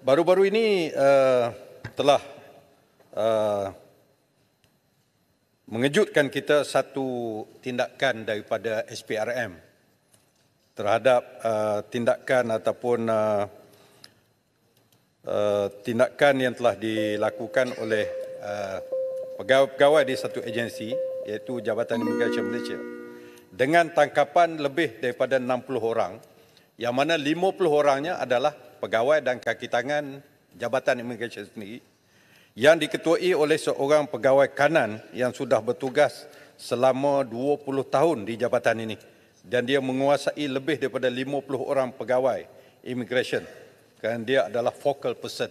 Baru-baru ini uh, telah uh, mengejutkan kita satu tindakan daripada SPRM terhadap uh, tindakan ataupun uh, uh, tindakan yang telah dilakukan oleh pegawai-pegawai uh, di satu agensi iaitu Jabatan Imigresen Malaysia dengan tangkapan lebih daripada 60 orang yang mana 50 orangnya adalah pegawai dan kaki tangan Jabatan Immigration sendiri yang diketuai oleh seorang pegawai kanan yang sudah bertugas selama 20 tahun di jabatan ini dan dia menguasai lebih daripada 50 orang pegawai immigration kerana dia adalah focal person.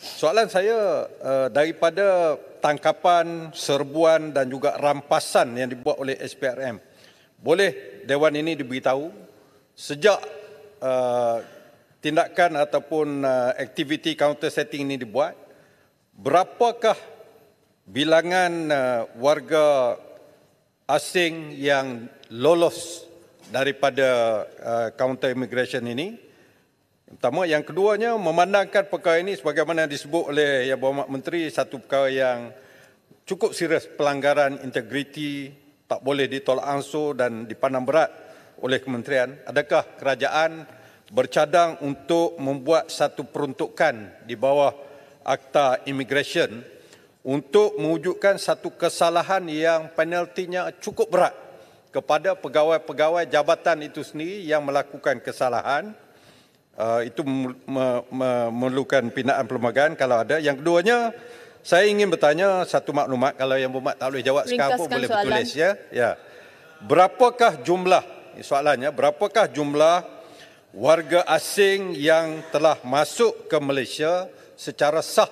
Soalan saya eh, daripada tangkapan, serbuan dan juga rampasan yang dibuat oleh SPRM, boleh Dewan ini diberitahu sejak eh, tindakan ataupun uh, aktiviti counter setting ini dibuat, berapakah bilangan uh, warga asing yang lolos daripada uh, counter immigration ini? Pertama, yang keduanya memandangkan perkara ini sebagaimana disebut oleh Yang Berhormat Menteri satu perkara yang cukup serius pelanggaran integriti tak boleh ditolak ansur dan dipandang berat oleh kementerian. Adakah kerajaan bercadang untuk membuat satu peruntukan di bawah Akta Immigration untuk mewujudkan satu kesalahan yang penaltinya cukup berat kepada pegawai-pegawai jabatan itu sendiri yang melakukan kesalahan uh, itu memerlukan pindaan perlembagaan kalau ada. Yang keduanya, saya ingin bertanya satu maklumat kalau yang bermak tak boleh jawab sekarang pun boleh soalan. bertulis ya. ya. Berapakah jumlah soalannya? Berapakah jumlah warga asing yang telah masuk ke Malaysia secara sah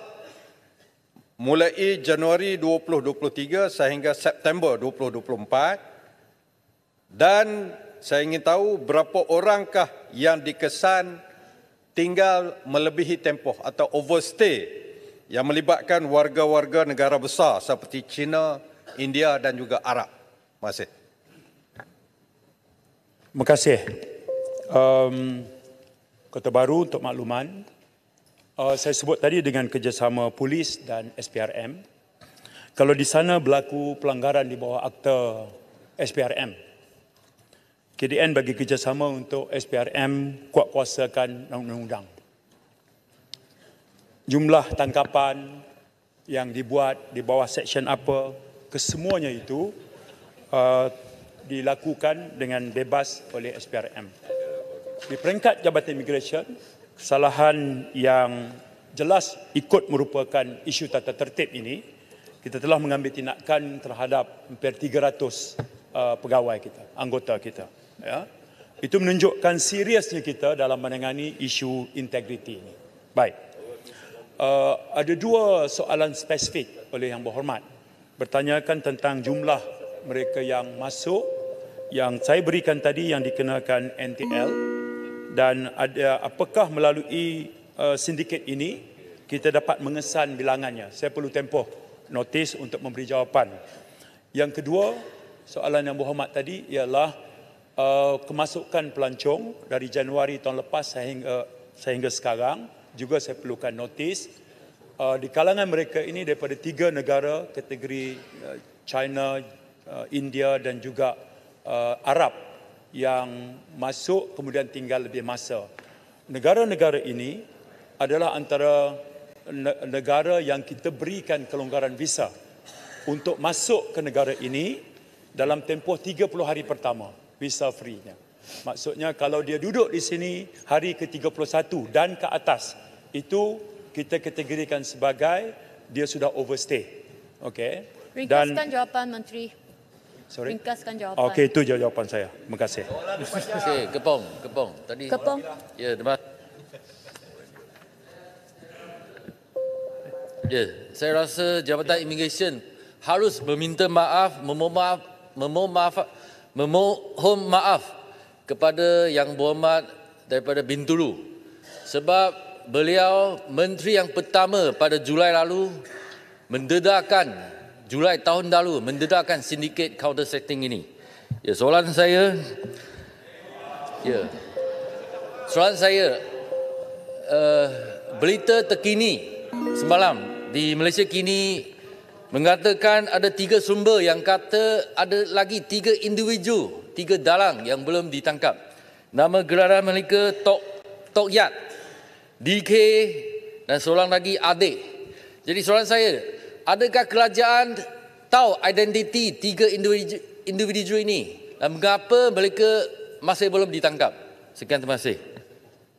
mulai Januari 2023 sehingga September 2024 dan saya ingin tahu berapa orangkah yang dikesan tinggal melebihi tempoh atau overstay yang melibatkan warga-warga negara besar seperti China, India dan juga Arab. Terima kasih um, Kota Baru untuk makluman. Uh, saya sebut tadi dengan kerjasama polis dan SPRM. Kalau di sana berlaku pelanggaran di bawah akta SPRM, KDN bagi kerjasama untuk SPRM kuat kuasakan undang-undang. Jumlah tangkapan yang dibuat di bawah seksyen apa, kesemuanya itu uh, dilakukan dengan bebas oleh SPRM di peringkat Jabatan Immigration, kesalahan yang jelas ikut merupakan isu tata tertib ini, kita telah mengambil tindakan terhadap hampir 300 uh, pegawai kita, anggota kita. Ya. Itu menunjukkan seriusnya kita dalam menangani isu integriti ini. Baik. Uh, ada dua soalan spesifik oleh yang berhormat. Bertanyakan tentang jumlah mereka yang masuk yang saya berikan tadi yang dikenakan NTL dan ada apakah melalui uh, sindiket ini kita dapat mengesan bilangannya saya perlu tempoh notis untuk memberi jawapan yang kedua soalan yang berhormat tadi ialah uh, kemasukan pelancong dari Januari tahun lepas sehingga sehingga sekarang juga saya perlukan notis uh, di kalangan mereka ini daripada tiga negara kategori uh, China, uh, India dan juga uh, Arab yang masuk kemudian tinggal lebih masa. Negara-negara ini adalah antara negara yang kita berikan kelonggaran visa untuk masuk ke negara ini dalam tempoh 30 hari pertama visa free-nya. Maksudnya kalau dia duduk di sini hari ke-31 dan ke atas itu kita kategorikan sebagai dia sudah overstay. Okay. Ringkaskan dan, jawapan Menteri. Sorry. Ringkaskan jawapan. Okey, itu jawapan saya. Terima kasih. Okey, Kepong, Kepong. Tadi Kepong. Ya, terima Ya, saya rasa Jabatan Immigration harus meminta maaf, memohon maaf, memohon maaf, memohon maaf kepada Yang Berhormat daripada Bintulu. Sebab beliau menteri yang pertama pada Julai lalu mendedahkan Julai tahun lalu mendedahkan sindiket counter setting ini. Ya, soalan saya Ya. Soalan saya uh, berita terkini semalam di Malaysia kini mengatakan ada tiga sumber yang kata ada lagi tiga individu, tiga dalang yang belum ditangkap. Nama gelaran mereka Tok Tok Yat, DK dan seorang lagi Adik. Jadi soalan saya, adakah kerajaan tahu identiti tiga individu, individu ini dan mengapa mereka masih belum ditangkap? Sekian terima kasih.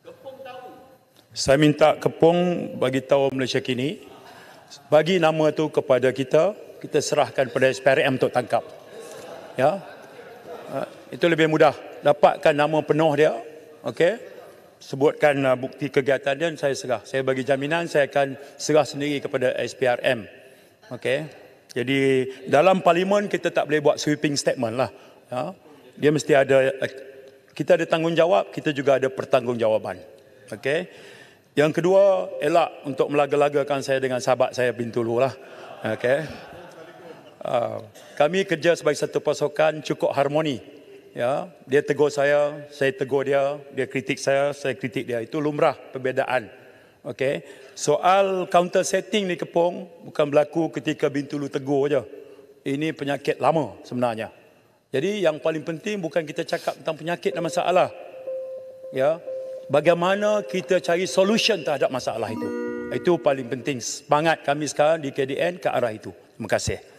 Kepung tahu. Saya minta Kepung bagi tahu Malaysia kini bagi nama tu kepada kita, kita serahkan kepada SPRM untuk tangkap. Ya. Ha, itu lebih mudah. Dapatkan nama penuh dia. Okey. Sebutkan uh, bukti kegiatan dia dan saya serah. Saya bagi jaminan saya akan serah sendiri kepada SPRM. Okay. Jadi dalam parlimen kita tak boleh buat sweeping statement lah. Ya. Dia mesti ada, kita ada tanggungjawab, kita juga ada pertanggungjawaban. Okay. Yang kedua, elak untuk melaga-lagakan saya dengan sahabat saya Bintulu lah. Okay. Uh, ah, kami kerja sebagai satu pasukan cukup harmoni. Ya, dia tegur saya, saya tegur dia, dia kritik saya, saya kritik dia. Itu lumrah perbezaan. Okey. Soal counter setting ni kepong bukan berlaku ketika bintulu tegur je. Ini penyakit lama sebenarnya. Jadi yang paling penting bukan kita cakap tentang penyakit dan masalah. Ya. Bagaimana kita cari solution terhadap masalah itu. Itu paling penting. Semangat kami sekarang di KDN ke arah itu. Terima kasih.